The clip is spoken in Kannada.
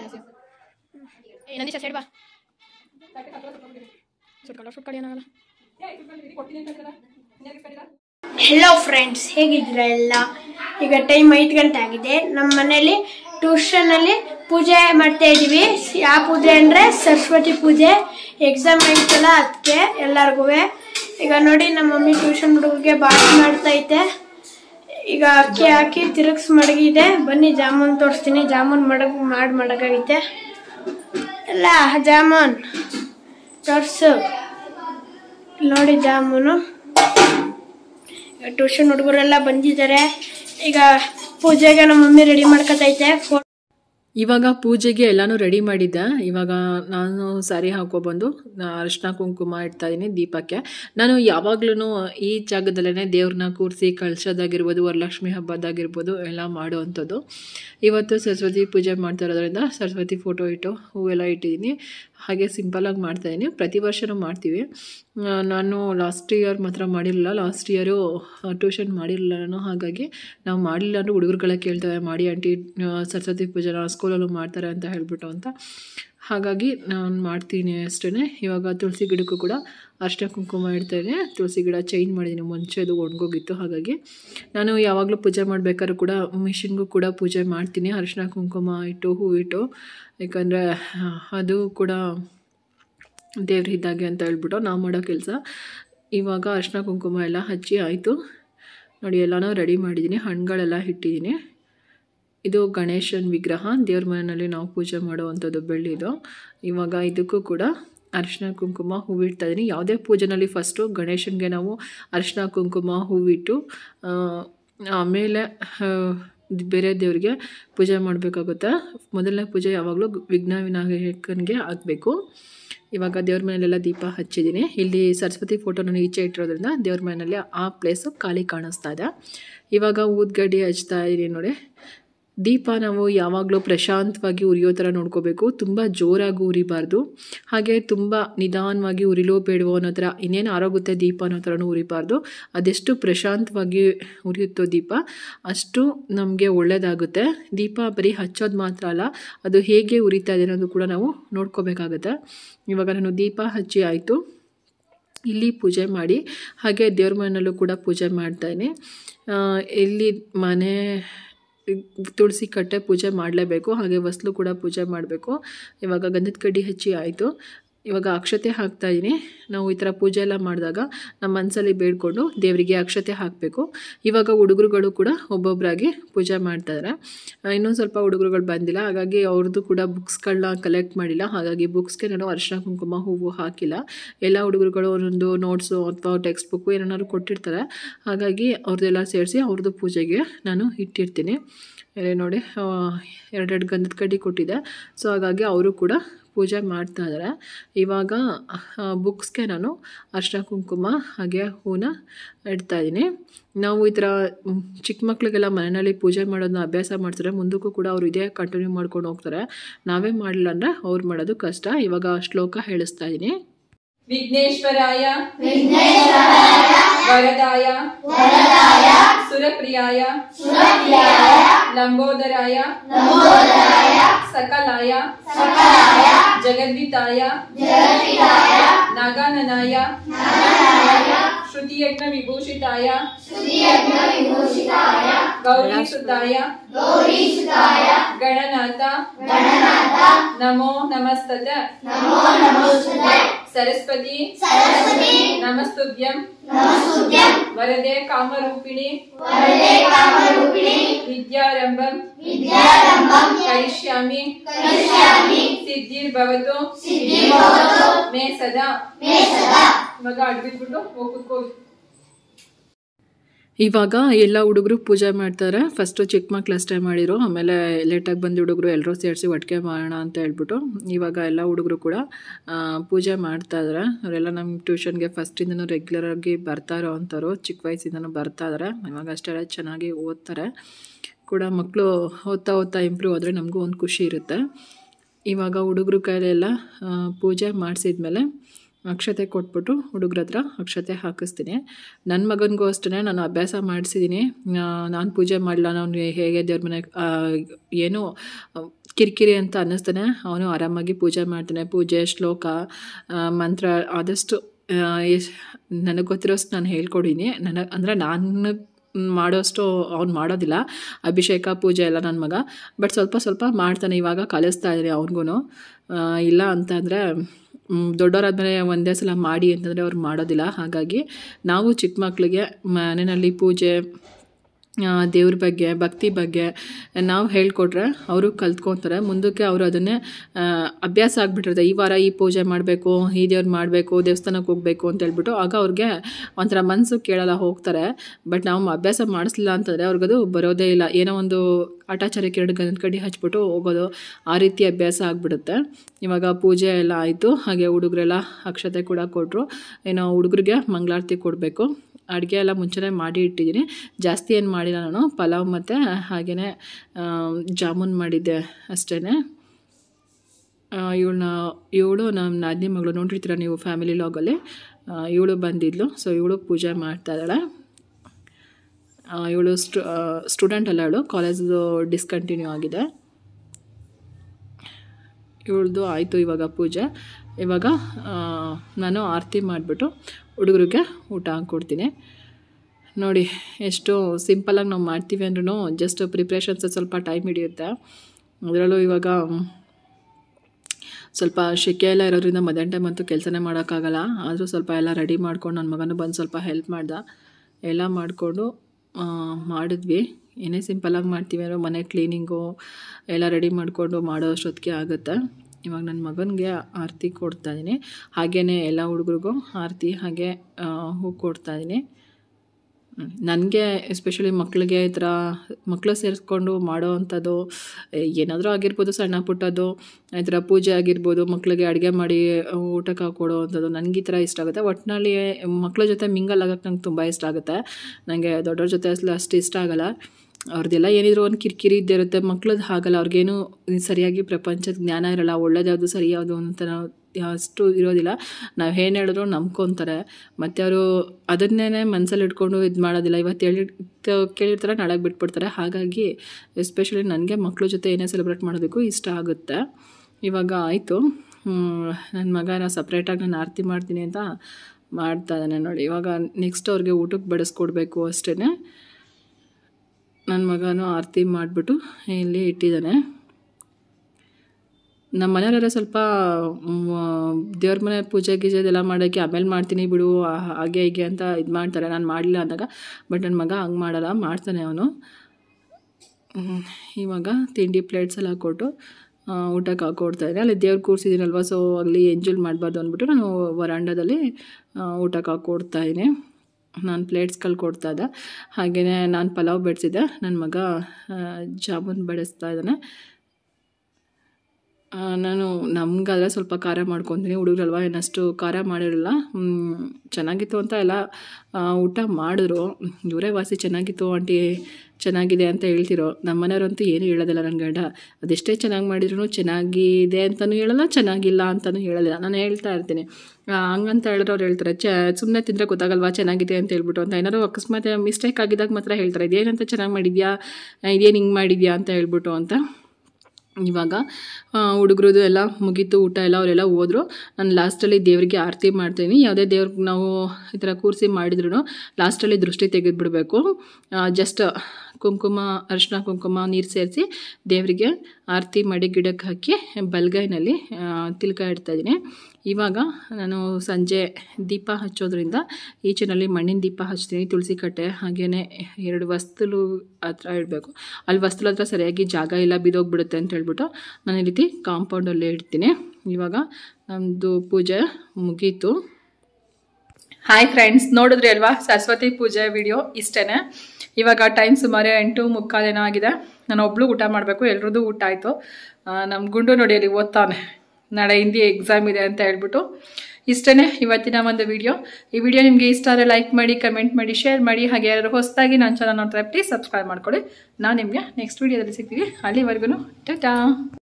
ಹಲೋ ಫ್ರೆಂಡ್ಸ್ eh, ಹೇಗಿದ್ದೀರಾ ಎಲ್ಲ ಈಗ ಟೈಮ್ ಐದು ಗಂಟೆ ಆಗಿದೆ ನಮ್ಮ ಮನೇಲಿ ಅಲ್ಲಿ ಪೂಜೆ ಮಾಡ್ತಾ ಇದ್ದೀವಿ ಯಾವ ಪೂಜೆ ಅಂದರೆ ಸರಸ್ವತಿ ಪೂಜೆ ಎಕ್ಸಾಮ್ ಆಯ್ತಲ್ಲ ಅದಕ್ಕೆ ಎಲ್ಲರಿಗೂ ಈಗ ನೋಡಿ ನಮ್ಮ ಮಮ್ಮಿ ಟ್ಯೂಷನ್ ಹುಡುಗಿಗೆ ಬಾಳ್ ಮಾಡ್ತೈತೆ ಈಗ ಅಕ್ಕಿ ಹಾಕಿ ತಿರುಗ್ಸ್ ಮಡಗಿದೆ ಬನ್ನಿ ಜಾಮೂನ್ ತೋರಿಸ್ತೀನಿ ಜಾಮೂನ್ ಮಡಗ್ ಮಾಡಿ ಮಡಗೈತೆ ಎಲ್ಲ ಜಾಮೂನ್ ತೋರಿಸು ನೋಡಿ ಜಾಮೂನು ಟ್ಯೂಷನ್ ಹುಡುಗರೆಲ್ಲ ಬಂದಿದ್ದಾರೆ ಈಗ ಪೂಜೆಗೆ ನಮ್ಮ ಮಮ್ಮಿ ರೆಡಿ ಮಾಡ್ಕೊತೈತೆ ಇವಾಗ ಪೂಜೆಗೆ ಎಲ್ಲನೂ ರೆಡಿ ಮಾಡಿದ್ದೆ ಇವಾಗ ನಾನು ಸ್ಯಾರಿ ಹಾಕ್ಕೊಬಂದು ಅರಿಶಿನ ಕುಂಕುಮ ಇದ್ದೀನಿ ದೀಪಕ್ಕೆ ನಾನು ಯಾವಾಗ್ಲೂ ಈ ಜಾಗದಲ್ಲೇ ದೇವ್ರನ್ನ ಕೂರಿಸಿ ಕಳ್ಸೋದಾಗಿರ್ಬೋದು ವರಲಕ್ಷ್ಮಿ ಹಬ್ಬದಾಗಿರ್ಬೋದು ಎಲ್ಲ ಮಾಡುವಂಥದ್ದು ಇವತ್ತು ಸರಸ್ವತಿ ಪೂಜೆ ಮಾಡ್ತಾ ಇರೋದ್ರಿಂದ ಸರಸ್ವತಿ ಫೋಟೋ ಇಟ್ಟು ಹೂವೆಲ್ಲ ಇಟ್ಟಿದ್ದೀನಿ ಹಾಗೆ ಸಿಂಪಲಾಗಿ ಇದ್ದೀನಿ ಪ್ರತಿ ವರ್ಷನೂ ಮಾಡ್ತೀವಿ ನಾನು ಲಾಸ್ಟ್ ಇಯರ್ ಮಾತ್ರ ಮಾಡಿರಲಿಲ್ಲ ಲಾಸ್ಟ್ ಇಯರು ಟ್ಯೂಷನ್ ಮಾಡಿರಲಿಲ್ಲ ನಾನು ಹಾಗಾಗಿ ನಾವು ಮಾಡಲಿಲ್ಲ ಅಂದರೆ ಹುಡುಗರುಗಳ ಕೇಳ್ತೇವೆ ಮಾಡಿ ಆಂಟಿ ಸರಸ್ವತಿ ಪೂಜೆನ ಸ್ಕೂಲಲ್ಲೂ ಮಾಡ್ತಾರೆ ಅಂತ ಹೇಳ್ಬಿಟ್ಟು ಅಂತ ಹಾಗಾಗಿ ನಾನು ಮಾಡ್ತೀನಿ ಅಷ್ಟೇ ಇವಾಗ ತುಳಸಿ ಗಿಡಕ್ಕೂ ಕೂಡ ಅರ್ಶಿನ ಕುಂಕುಮ ಇಡ್ತೇನೆ ತುಳಸಿ ಗಿಡ ಚೇಂಜ್ ಮಾಡಿದ್ದೀನಿ ಮುಂಚೆ ಅದು ಒಣಗೋಗಿತ್ತು ಹಾಗಾಗಿ ನಾನು ಯಾವಾಗಲೂ ಪೂಜೆ ಮಾಡಬೇಕಾದ್ರೂ ಕೂಡ ಮಿಷಿನ್ಗೂ ಕೂಡ ಪೂಜೆ ಮಾಡ್ತೀನಿ ಅರ್ಶಿನ ಕುಂಕುಮ ಇಟ್ಟು ಇಟ್ಟು ಯಾಕಂದರೆ ಅದು ಕೂಡ ಇದ್ದಾಗೆ ಅಂತ ಹೇಳ್ಬಿಟ್ಟು ನಾವು ಮಾಡೋ ಕೆಲಸ ಇವಾಗ ಅರ್ಶಿನ ಕುಂಕುಮ ಎಲ್ಲ ಹಚ್ಚಿ ಆಯಿತು ನೋಡಿ ಎಲ್ಲನೂ ರೆಡಿ ಮಾಡಿದ್ದೀನಿ ಹಣ್ಣುಗಳೆಲ್ಲ ಇಟ್ಟಿದ್ದೀನಿ ಇದು ಗಣೇಶನ ವಿಗ್ರಹ ದೇವ್ರ ಮನೆಯಲ್ಲಿ ನಾವು ಪೂಜೆ ಮಾಡುವಂಥದ್ದು ಬೆಳ್ಳಿದು ಇವಾಗ ಇದಕ್ಕೂ ಕೂಡ ಅರಿಶಿನ ಕುಂಕುಮ ಹೂವಿಡ್ತಾ ಇದ್ದೀನಿ ಯಾವುದೇ ಪೂಜೆನಲ್ಲಿ ಫಸ್ಟು ಗಣೇಶನಿಗೆ ನಾವು ಅರಿಶಿನ ಕುಂಕುಮ ಹೂವಿಟ್ಟು ಆಮೇಲೆ ಬೇರೆ ದೇವರಿಗೆ ಪೂಜೆ ಮಾಡಬೇಕಾಗುತ್ತೆ ಮೊದಲನೇ ಪೂಜೆ ಯಾವಾಗಲೂ ವಿಘ್ನ ವಿನಾಯಕನಿಗೆ ಆಗಬೇಕು ಇವಾಗ ದೇವ್ರ ಮನೆಯಲ್ಲೆಲ್ಲ ದೀಪ ಹಚ್ಚಿದ್ದೀನಿ ಇಲ್ಲಿ ಸರಸ್ವತಿ ಫೋಟೋನ ಈಚೆ ಇಟ್ಟಿರೋದ್ರಿಂದ ದೇವ್ರ ಮನೆಯಲ್ಲಿ ಆ ಪ್ಲೇಸು ಖಾಲಿ ಕಾಣಿಸ್ತಾ ಇದೆ ಇವಾಗ ಊದ್ಗಡ್ಡಿ ಹಚ್ತಾ ಇದ್ದೀನಿ ನೋಡಿ ದೀಪ ನಾವು ಯಾವಾಗಲೂ ಪ್ರಶಾಂತವಾಗಿ ಉರಿಯೋ ಥರ ನೋಡ್ಕೋಬೇಕು ತುಂಬ ಜೋರಾಗಿ ಉರಿಬಾರ್ದು ಹಾಗೆ ತುಂಬ ನಿಧಾನವಾಗಿ ಉರಿಲೋ ಬೇಡವೋ ಅನ್ನೋ ಥರ ಇನ್ನೇನು ಆರೋಗುತ್ತೆ ದೀಪ ಅನ್ನೋ ಥರನೂ ಉರಿಬಾರ್ದು ಅದೆಷ್ಟು ಪ್ರಶಾಂತವಾಗಿ ಉರಿಯುತ್ತೋ ದೀಪ ಅಷ್ಟು ನಮಗೆ ಒಳ್ಳೆಯದಾಗುತ್ತೆ ದೀಪ ಬರೀ ಹಚ್ಚೋದು ಮಾತ್ರ ಅಲ್ಲ ಅದು ಹೇಗೆ ಉರಿತಾ ಇದೆ ಅನ್ನೋದು ಕೂಡ ನಾವು ನೋಡ್ಕೋಬೇಕಾಗುತ್ತೆ ಇವಾಗ ನಾನು ದೀಪ ಹಚ್ಚಿ ಆಯಿತು ಇಲ್ಲಿ ಪೂಜೆ ಮಾಡಿ ಹಾಗೆ ದೇವ್ರ ಮನೆಯಲ್ಲೂ ಕೂಡ ಪೂಜೆ ಮಾಡ್ತಾಯಿನಿ ಇಲ್ಲಿ ಮನೆ ತುಳಸಿ ಕಟ್ಟೆ ಪೂಜೆ ಮಾಡಲೇಬೇಕು ಹಾಗೆ ವಸ್ಲು ಕೂಡ ಪೂಜೆ ಮಾಡಬೇಕು ಇವಾಗ ಗಂಧದ ಕಡ್ಡಿ ಹಚ್ಚಿ ಆಯಿತು ಇವಾಗ ಅಕ್ಷತೆ ಇದ್ದೀನಿ ನಾವು ಈ ಥರ ಪೂಜೆ ಎಲ್ಲ ಮಾಡಿದಾಗ ನಮ್ಮ ಮನಸ್ಸಲ್ಲಿ ಬೇಡಿಕೊಂಡು ದೇವರಿಗೆ ಅಕ್ಷತೆ ಹಾಕಬೇಕು ಇವಾಗ ಹುಡುಗರುಗಳು ಕೂಡ ಒಬ್ಬೊಬ್ಬರಾಗಿ ಪೂಜೆ ಮಾಡ್ತಾಯಿದ್ದಾರೆ ಇನ್ನೊಂದು ಸ್ವಲ್ಪ ಹುಡುಗರುಗಳು ಬಂದಿಲ್ಲ ಹಾಗಾಗಿ ಅವ್ರದ್ದು ಕೂಡ ಬುಕ್ಸ್ಗಳನ್ನ ಕಲೆಕ್ಟ್ ಮಾಡಿಲ್ಲ ಹಾಗಾಗಿ ಬುಕ್ಸ್ಗೆ ನಾನು ಅರಿಶಿನ ಕುಂಕುಮ ಹೂವು ಹಾಕಿಲ್ಲ ಎಲ್ಲ ಹುಡುಗರುಗಳು ಅವರೊಂದು ನೋಟ್ಸು ಅಥವಾ ಟೆಕ್ಸ್ಟ್ ಬುಕ್ಕು ಏನಾದ್ರು ಕೊಟ್ಟಿರ್ತಾರೆ ಹಾಗಾಗಿ ಅವ್ರದ್ದೆಲ್ಲ ಸೇರಿಸಿ ಅವ್ರದ್ದು ಪೂಜೆಗೆ ನಾನು ಇಟ್ಟಿರ್ತೀನಿ ನೋಡಿ ಎರಡೆರಡು ಗಂಧದ ಕಡ್ಡಿ ಕೊಟ್ಟಿದೆ ಸೊ ಹಾಗಾಗಿ ಅವರು ಕೂಡ ಪೂಜೆ ಮಾಡ್ತಾ ಇದ್ದಾರೆ ಇವಾಗ ಬುಕ್ಸ್ಗೆ ನಾನು ಅರ್ಶಿನ ಕುಂಕುಮ ಹಾಗೆ ಹೂನ ಇದ್ದೀನಿ ನಾವು ಈ ಥರ ಚಿಕ್ಕ ಮಕ್ಕಳಿಗೆಲ್ಲ ಮನೆಯಲ್ಲಿ ಪೂಜೆ ಮಾಡೋದನ್ನ ಅಭ್ಯಾಸ ಮಾಡ್ತಾರೆ ಮುಂದಕ್ಕೂ ಕೂಡ ಅವರು ಇದೇ ಕಂಟಿನ್ಯೂ ಮಾಡ್ಕೊಂಡು ಹೋಗ್ತಾರೆ ನಾವೇ ಮಾಡಲಿಲ್ಲ ಅಂದರೆ ಅವ್ರು ಮಾಡೋದು ಕಷ್ಟ ಇವಾಗ ಶ್ಲೋಕ ಹೇಳಿಸ್ತಾ ಇದ್ದೀನಿ ವಿಘ್ನೇಶ್ವರಾಯ ವರದಾಯ सुरप्रियाय सुरप्रियाय लंबोदराय लंबोदराय सकलाय सकलाय जगद्विताय जगद्विताय नागाननाय नागाननाय श्रुतियज्ञ विभूषिताय श्रुतियज्ञ विभूषिताय गौरीसुताय गौरीसुताय गणनाथ गणनाथ नमो नमस्तते नमो नमस्तते सरस्वती सरस्वती नमस्तुभ्यं नमस्तुभ्यं वरदे कामरूपिणि वरदे कामरूपिणि विद्यारम्भं विद्यारम्भं करिष्यामि करिष्यामि ಸಿದ್ಧಿರ್ಭವತು ಸಿದ್ಧಿರ್ಭವತು ಮೇ ಸದಾ ಮೇ ಸದಾ ಇವಾಗ ಅಡ್ಬಿಟ್ಬಿಟ್ಟು ಹೋಗಿ ಕುತ್ಕೋಬೇಕು ಇವಾಗ ಎಲ್ಲ ಹುಡುಗರು ಪೂಜೆ ಮಾಡ್ತಾರೆ ಫಸ್ಟು ಚಿಕ್ಕ ಮಕ್ಳು ಅಷ್ಟೇ ಮಾಡಿರೋ ಆಮೇಲೆ ಲೇಟಾಗಿ ಬಂದು ಹುಡುಗರು ಎಲ್ಲರೂ ಸೇರಿಸಿ ಒಟ್ಟಿಗೆ ಮಾಡೋಣ ಅಂತ ಹೇಳ್ಬಿಟ್ಟು ಇವಾಗ ಎಲ್ಲ ಹುಡುಗರು ಕೂಡ ಪೂಜೆ ಮಾಡ್ತಾಯಿದ್ದಾರೆ ಅವರೆಲ್ಲ ನಮ್ಮ ಟ್ಯೂಷನ್ಗೆ ಫಸ್ಟಿಂದನೂ ಆಗಿ ಬರ್ತಾ ಇರೋ ಅಂಥವ್ರು ಚಿಕ್ಕ ವಯಸ್ಸಿಂದನೂ ಇದಾರೆ ಇವಾಗ ಅಷ್ಟೆಲ್ಲ ಚೆನ್ನಾಗಿ ಓದ್ತಾರೆ ಕೂಡ ಮಕ್ಕಳು ಓದ್ತಾ ಓದ್ತಾ ಇಂಪ್ರೂವ್ ಆದರೆ ನಮಗೂ ಒಂದು ಖುಷಿ ಇರುತ್ತೆ ಇವಾಗ ಹುಡುಗರು ಕೈಲೆಲ್ಲ ಪೂಜೆ ಮಾಡಿಸಿದ್ಮೇಲೆ ಅಕ್ಷತೆ ಕೊಟ್ಬಿಟ್ಟು ಹುಡುಗ್ರ ಹತ್ರ ಅಕ್ಷತೆ ಹಾಕಿಸ್ತೀನಿ ನನ್ನ ಮಗನಿಗೂ ಅಷ್ಟೇ ನಾನು ಅಭ್ಯಾಸ ಮಾಡಿಸಿದ್ದೀನಿ ನಾನು ಪೂಜೆ ಮಾಡಲ್ಲ ನಾನು ಹೇಗೆ ದೇವ್ರ ಮನೆ ಏನು ಕಿರಿಕಿರಿ ಅಂತ ಅನ್ನಿಸ್ತಾನೆ ಅವನು ಆರಾಮಾಗಿ ಪೂಜೆ ಮಾಡ್ತಾನೆ ಪೂಜೆ ಶ್ಲೋಕ ಮಂತ್ರ ಆದಷ್ಟು ನನಗೆ ಗೊತ್ತಿರೋಷ್ಟು ನಾನು ಹೇಳ್ಕೊಡೀನಿ ನನಗೆ ಅಂದರೆ ನಾನು ಮಾಡೋಷ್ಟು ಅವ್ನು ಮಾಡೋದಿಲ್ಲ ಅಭಿಷೇಕ ಪೂಜೆ ಎಲ್ಲ ನನ್ನ ಮಗ ಬಟ್ ಸ್ವಲ್ಪ ಸ್ವಲ್ಪ ಮಾಡ್ತಾನೆ ಇವಾಗ ಕಲಿಸ್ತಾ ಇದ್ದೀನಿ ಅವ್ನಿಗೂ ಇಲ್ಲ ಅಂತಂದರೆ ದೊಡ್ಡವರಾದ್ಮೇಲೆ ಒಂದೇ ಸಲ ಮಾಡಿ ಅಂತಂದರೆ ಅವ್ರು ಮಾಡೋದಿಲ್ಲ ಹಾಗಾಗಿ ನಾವು ಚಿಕ್ಕ ಮಕ್ಕಳಿಗೆ ಮನೆಯಲ್ಲಿ ಪೂಜೆ ದೇವ್ರ ಬಗ್ಗೆ ಭಕ್ತಿ ಬಗ್ಗೆ ನಾವು ಹೇಳಿಕೊಟ್ರೆ ಅವರು ಕಲ್ತ್ಕೊತಾರೆ ಮುಂದಕ್ಕೆ ಅವರು ಅದನ್ನೇ ಅಭ್ಯಾಸ ಆಗಿಬಿಟ್ಟಿರುತ್ತೆ ಈ ವಾರ ಈ ಪೂಜೆ ಮಾಡಬೇಕು ಈ ದೇವ್ರು ಮಾಡಬೇಕು ದೇವಸ್ಥಾನಕ್ಕೆ ಹೋಗಬೇಕು ಅಂತ ಹೇಳ್ಬಿಟ್ಟು ಆಗ ಅವ್ರಿಗೆ ಒಂಥರ ಮನಸ್ಸು ಕೇಳಲ್ಲ ಹೋಗ್ತಾರೆ ಬಟ್ ನಾವು ಅಭ್ಯಾಸ ಮಾಡಿಸ್ಲಿಲ್ಲ ಅಂತಂದರೆ ಅವ್ರಿಗದು ಬರೋದೇ ಇಲ್ಲ ಏನೋ ಒಂದು ಆಟಾಚಾರಕ್ಕೆ ಎರಡು ಗಂಧದ ಕಡೆ ಹಚ್ಬಿಟ್ಟು ಹೋಗೋದು ಆ ರೀತಿ ಅಭ್ಯಾಸ ಆಗಿಬಿಡುತ್ತೆ ಇವಾಗ ಪೂಜೆ ಎಲ್ಲ ಆಯಿತು ಹಾಗೆ ಹುಡುಗರೆಲ್ಲ ಅಕ್ಷತೆ ಕೂಡ ಕೊಟ್ಟರು ಏನೋ ಹುಡುಗರಿಗೆ ಮಂಗಳಾರತಿ ಕೊಡಬೇಕು ಅಡುಗೆ ಎಲ್ಲ ಮುಂಚೆನೇ ಮಾಡಿ ಇಟ್ಟಿದ್ದೀನಿ ಜಾಸ್ತಿ ಏನು ಮಾಡಿಲ್ಲ ನಾನು ಪಲಾವ್ ಮತ್ತು ಹಾಗೆಯೇ ಜಾಮೂನ್ ಮಾಡಿದ್ದೆ ಅಷ್ಟೇ ಇವಳನ್ನ ಇವಳು ನಮ್ಮ ನಾದಿನಿ ಮಗಳು ನೋಡಿರ್ತೀರ ನೀವು ಫ್ಯಾಮಿಲಿ ಲಾಗಲ್ಲಿ ಇವಳು ಬಂದಿದ್ಲು ಸೊ ಇವಳು ಪೂಜೆ ಮಾಡ್ತಾ ಇದ್ದಾಳೆ ಇವಳು ಸ್ಟು ಸ್ಟೂಡೆಂಟ್ ಅಲ್ಲ ಅವಳು ಕಾಲೇಜು ಡಿಸ್ಕಂಟಿನ್ಯೂ ಆಗಿದೆ ಇವಳದು ಆಯಿತು ಇವಾಗ ಪೂಜೆ ಇವಾಗ ನಾನು ಆರತಿ ಮಾಡಿಬಿಟ್ಟು ಹುಡುಗರಿಗೆ ಊಟ ಹಾಕ್ಕೊಡ್ತೀನಿ ನೋಡಿ ಎಷ್ಟು ಸಿಂಪಲಾಗಿ ನಾವು ಮಾಡ್ತೀವಿ ಅಂದ್ರೂ ಜಸ್ಟ್ ಪ್ರಿಪ್ರೇಷನ್ಸ್ ಸ್ವಲ್ಪ ಟೈಮ್ ಹಿಡಿಯುತ್ತೆ ಅದರಲ್ಲೂ ಇವಾಗ ಸ್ವಲ್ಪ ಶೆಕೆ ಎಲ್ಲ ಇರೋದ್ರಿಂದ ಮಧ್ಯಾಹ್ನ ಟೈಮ್ ಅಂತೂ ಕೆಲಸನೇ ಮಾಡೋಕ್ಕಾಗಲ್ಲ ಆದರೂ ಸ್ವಲ್ಪ ಎಲ್ಲ ರೆಡಿ ಮಾಡ್ಕೊಂಡು ನನ್ನ ಮಗನೂ ಬಂದು ಸ್ವಲ್ಪ ಹೆಲ್ಪ್ ಮಾಡ್ದೆ ಎಲ್ಲ ಮಾಡಿಕೊಂಡು ಮಾಡಿದ್ವಿ ಏನೇ ಸಿಂಪಲಾಗಿ ಮಾಡ್ತೀವಿ ಅಂದರೆ ಮನೆ ಕ್ಲೀನಿಂಗು ಎಲ್ಲ ರೆಡಿ ಮಾಡಿಕೊಂಡು ಮಾಡೋ ಅಷ್ಟೊತ್ತಿಗೆ ಆಗುತ್ತೆ ಇವಾಗ ನನ್ನ ಮಗನಿಗೆ ಆರತಿ ಕೊಡ್ತಾಯಿದ್ದೀನಿ ಹಾಗೇ ಎಲ್ಲ ಹುಡುಗರಿಗೂ ಆರತಿ ಹಾಗೆ ಹೂ ಕೊಡ್ತಾಯಿದ್ದೀನಿ ನನಗೆ ಎಸ್ಪೆಷಲಿ ಮಕ್ಕಳಿಗೆ ಈ ಥರ ಮಕ್ಕಳು ಸೇರಿಸ್ಕೊಂಡು ಮಾಡೋ ಅಂಥದ್ದು ಏನಾದರೂ ಆಗಿರ್ಬೋದು ಸಣ್ಣ ಪುಟ್ಟದ್ದು ಈ ಥರ ಪೂಜೆ ಆಗಿರ್ಬೋದು ಮಕ್ಕಳಿಗೆ ಅಡುಗೆ ಮಾಡಿ ಊಟಕ್ಕೆ ಕೊಡೋ ಅಂಥದ್ದು ನನಗೆ ಈ ಥರ ಇಷ್ಟ ಆಗುತ್ತೆ ಒಟ್ಟಿನಲ್ಲಿ ಮಕ್ಕಳ ಜೊತೆ ಮಿಂಗಲ್ ಆಗೋಕ್ಕೆ ನಂಗೆ ತುಂಬ ಇಷ್ಟ ಆಗುತ್ತೆ ನನಗೆ ದೊಡ್ಡವ್ರ ಜೊತೆ ಅಸಲು ಅಷ್ಟು ಇಷ್ಟ ಆಗೋಲ್ಲ ಅವ್ರದ್ದೆಲ್ಲ ಏನಿದ್ರು ಒಂದು ಕಿರಿಕಿರಿ ಇದ್ದೇ ಇರುತ್ತೆ ಮಕ್ಳದ್ದು ಹಾಗಲ್ಲ ಅವ್ರಿಗೇನು ಸರಿಯಾಗಿ ಪ್ರಪಂಚದ ಜ್ಞಾನ ಇರಲ್ಲ ಒಳ್ಳೇದ್ಯಾವುದು ಸರಿ ಯಾವುದು ಅಂತ ನಾವು ಅಷ್ಟು ಇರೋದಿಲ್ಲ ನಾವು ಏನು ಹೇಳಿದ್ರು ನಂಬ್ಕೊತಾರೆ ಮತ್ತು ಅವರು ಅದನ್ನೇ ಮನಸ್ಸಲ್ಲಿ ಇಟ್ಕೊಂಡು ಇದು ಮಾಡೋದಿಲ್ಲ ಇವತ್ತು ಹೇಳಿ ಕೇಳಿರ್ತಾರೆ ನಾಳೆಗೆ ಬಿಟ್ಬಿಡ್ತಾರೆ ಹಾಗಾಗಿ ಎಸ್ಪೆಷಲಿ ನನಗೆ ಮಕ್ಕಳ ಜೊತೆ ಏನೇ ಸೆಲೆಬ್ರೇಟ್ ಮಾಡೋದಕ್ಕೂ ಇಷ್ಟ ಆಗುತ್ತೆ ಇವಾಗ ಆಯಿತು ನನ್ನ ಮಗ ನಾನು ಸಪ್ರೇಟಾಗಿ ನಾನು ಆರತಿ ಮಾಡ್ತೀನಿ ಅಂತ ಮಾಡ್ತಾ ಇದ್ದಾನೆ ನೋಡಿ ಇವಾಗ ನೆಕ್ಸ್ಟ್ ಅವ್ರಿಗೆ ಊಟಕ್ಕೆ ಬಡಿಸ್ಕೊಡ್ಬೇಕು ಅಷ್ಟೇ ನನ್ನ ಮಗನೂ ಆರತಿ ಮಾಡಿಬಿಟ್ಟು ಇಲ್ಲಿ ಇಟ್ಟಿದ್ದಾನೆ ನಮ್ಮ ಮನೆಯವರೆಲ್ಲ ಸ್ವಲ್ಪ ದೇವ್ರ ಮನೆ ಪೂಜೆ ಗೀಜೆ ಇದೆಲ್ಲ ಮಾಡೋಕ್ಕೆ ಆಮೇಲೆ ಮಾಡ್ತೀನಿ ಬಿಡು ಹಾಗೆ ಹೀಗೆ ಅಂತ ಇದು ಮಾಡ್ತಾರೆ ನಾನು ಮಾಡಲಿಲ್ಲ ಅಂದಾಗ ಬಟ್ ನನ್ನ ಮಗ ಹಂಗೆ ಮಾಡಲ್ಲ ಮಾಡ್ತಾನೆ ಅವನು ಇವಾಗ ತಿಂಡಿ ಪ್ಲೇಟ್ಸ್ ಎಲ್ಲ ಕೊಟ್ಟು ಊಟಕ್ಕೆ ಹಾಕ್ಕೊಡ್ತಾಯಿದ್ದೆ ಅಲ್ಲಿ ದೇವ್ರು ಕೂರಿಸಿದ್ದೀನಲ್ವ ಸೊ ಅಲ್ಲಿ ಎಂಜಲ್ ಮಾಡಬಾರ್ದು ಅಂದ್ಬಿಟ್ಟು ನಾನು ವರಾಂಡದಲ್ಲಿ ಊಟಕ್ಕೆ ಹಾಕ್ಕೊಡ್ತಾಯಿದ್ದೀನಿ ನಾನು ಪ್ಲೇಟ್ಸ್ಗಳು ಇದ್ದೆ ಹಾಗೆಯೇ ನಾನು ಪಲಾವ್ ಬಡಿಸಿದ್ದೆ ನನ್ನ ಮಗ ಜಾಮೂನ್ ಬಡಿಸ್ತಾ ಇದ್ದಾನೆ ನಾನು ನಮಗಾದ್ರೆ ಸ್ವಲ್ಪ ಖಾರ ಮಾಡ್ಕೊತೀನಿ ಹುಡುಗರಲ್ವ ಏನಷ್ಟು ಖಾರ ಮಾಡಿರಲ್ಲ ಚೆನ್ನಾಗಿತ್ತು ಅಂತ ಎಲ್ಲ ಊಟ ಮಾಡಿದ್ರು ಇವರೇ ವಾಸಿ ಚೆನ್ನಾಗಿತ್ತು ಆಂಟಿ ಚೆನ್ನಾಗಿದೆ ಅಂತ ಹೇಳ್ತಿರೋ ನಮ್ಮ ಮನೆಯವ್ರಂತೂ ಏನು ಹೇಳೋದಿಲ್ಲ ನನ್ನ ಗಂಡ ಅದೆಷ್ಟೇ ಚೆನ್ನಾಗಿ ಮಾಡಿದ್ರು ಚೆನ್ನಾಗಿದೆ ಅಂತಲೂ ಹೇಳಲ್ಲ ಚೆನ್ನಾಗಿಲ್ಲ ಅಂತಲೂ ಹೇಳೋದಿಲ್ಲ ನಾನು ಹೇಳ್ತಾ ಇರ್ತೀನಿ ಹಂಗಂತ ಅವ್ರು ಹೇಳ್ತಾರೆ ಚ ಸುಮ್ಮನೆ ತಿಂದರೆ ಗೊತ್ತಾಗಲ್ವಾ ಚೆನ್ನಾಗಿದೆ ಅಂತ ಹೇಳ್ಬಿಟ್ಟು ಅಂತ ಏನಾದ್ರು ಅಕಸ್ಮಾತ್ ಮಿಸ್ಟೇಕ್ ಆಗಿದ್ದಾಗ ಮಾತ್ರ ಹೇಳ್ತಾರೆ ಇದೇನಂತ ಚೆನ್ನಾಗಿ ಮಾಡಿದ್ಯಾ ಇದೇನು ಹಿಂಗೆ ಮಾಡಿದ್ಯಾ ಅಂತ ಹೇಳ್ಬಿಟ್ಟು ಅಂತ ಇವಾಗ ಹುಡುಗರದು ಎಲ್ಲ ಮುಗೀತು ಊಟ ಎಲ್ಲ ಅವರೆಲ್ಲ ಹೋದರು ನಾನು ಲಾಸ್ಟಲ್ಲಿ ದೇವರಿಗೆ ಆರತಿ ಮಾಡ್ತೀನಿ ಯಾವುದೇ ದೇವ್ರಿಗೆ ನಾವು ಈ ಥರ ಕೂರಿಸಿ ಮಾಡಿದ್ರು ಲಾಸ್ಟಲ್ಲಿ ದೃಷ್ಟಿ ತೆಗೆದುಬಿಡಬೇಕು ಜಸ್ಟ್ ಕುಂಕುಮ ಅರಿಶಿನ ಕುಂಕುಮ ನೀರು ಸೇರಿಸಿ ದೇವರಿಗೆ ಆರತಿ ಮಡಿ ಗಿಡಕ್ಕೆ ಹಾಕಿ ಬಲ್ಗೈನಲ್ಲಿ ತಿಲ್ಕ ಇದ್ದೀನಿ ಇವಾಗ ನಾನು ಸಂಜೆ ದೀಪ ಹಚ್ಚೋದ್ರಿಂದ ಈಚೆನಲ್ಲಿ ಮಣ್ಣಿನ ದೀಪ ಹಚ್ತೀನಿ ತುಳಸಿ ಕಟ್ಟೆ ಹಾಗೇ ಎರಡು ವಸ್ತುಲು ಹತ್ರ ಇಡಬೇಕು ಅಲ್ಲಿ ವಸ್ತುಲ ಹತ್ರ ಸರಿಯಾಗಿ ಜಾಗ ಇಲ್ಲ ಬಿದೋಗ್ಬಿಡುತ್ತೆ ಅಂತ ಹೇಳ್ಬಿಟ್ಟು ನಾನು ಈ ರೀತಿ ಕಾಂಪೌಂಡಲ್ಲೇ ಇಡ್ತೀನಿ ಇವಾಗ ನಮ್ಮದು ಪೂಜೆ ಮುಗೀತು ಹಾಯ್ ಫ್ರೆಂಡ್ಸ್ ನೋಡಿದ್ರಿ ಅಲ್ವಾ ಸರಸ್ವತಿ ಪೂಜೆ ವಿಡಿಯೋ ಇಷ್ಟೇ ಇವಾಗ ಟೈಮ್ ಸುಮಾರು ಎಂಟು ಮುಕ್ಕಾಲೇನೋ ಆಗಿದೆ ನಾನು ಒಬ್ಳು ಊಟ ಮಾಡಬೇಕು ಎಲ್ರದ್ದು ಊಟ ಆಯಿತು ನಮ್ಮ ಗುಂಡು ನೋಡಿ ಅಲ್ಲಿ ಓದ್ತಾನೆ ನಾಳೆ ಹಿಂದಿ ಎಕ್ಸಾಮ್ ಇದೆ ಅಂತ ಹೇಳ್ಬಿಟ್ಟು ಇಷ್ಟೇ ಇವತ್ತಿನ ಒಂದು ವಿಡಿಯೋ ಈ ವಿಡಿಯೋ ನಿಮಗೆ ಇಷ್ಟ ಆದರೆ ಲೈಕ್ ಮಾಡಿ ಕಮೆಂಟ್ ಮಾಡಿ ಶೇರ್ ಮಾಡಿ ಹಾಗೆ ಯಾರು ಹೊಸದಾಗಿ ನಾನು ಚಾನಲ್ ನೋಡ್ತಾರೆ ಪ್ಲೀಸ್ ಸಬ್ಸ್ಕ್ರೈಬ್ ಮಾಡ್ಕೊಳ್ಳಿ ನಾನು ನಿಮಗೆ ನೆಕ್ಸ್ಟ್ ವಿಡಿಯೋದಲ್ಲಿ ಸಿಗ್ತೀವಿ ಅಲ್ಲಿವರೆಗೂ ಟಾ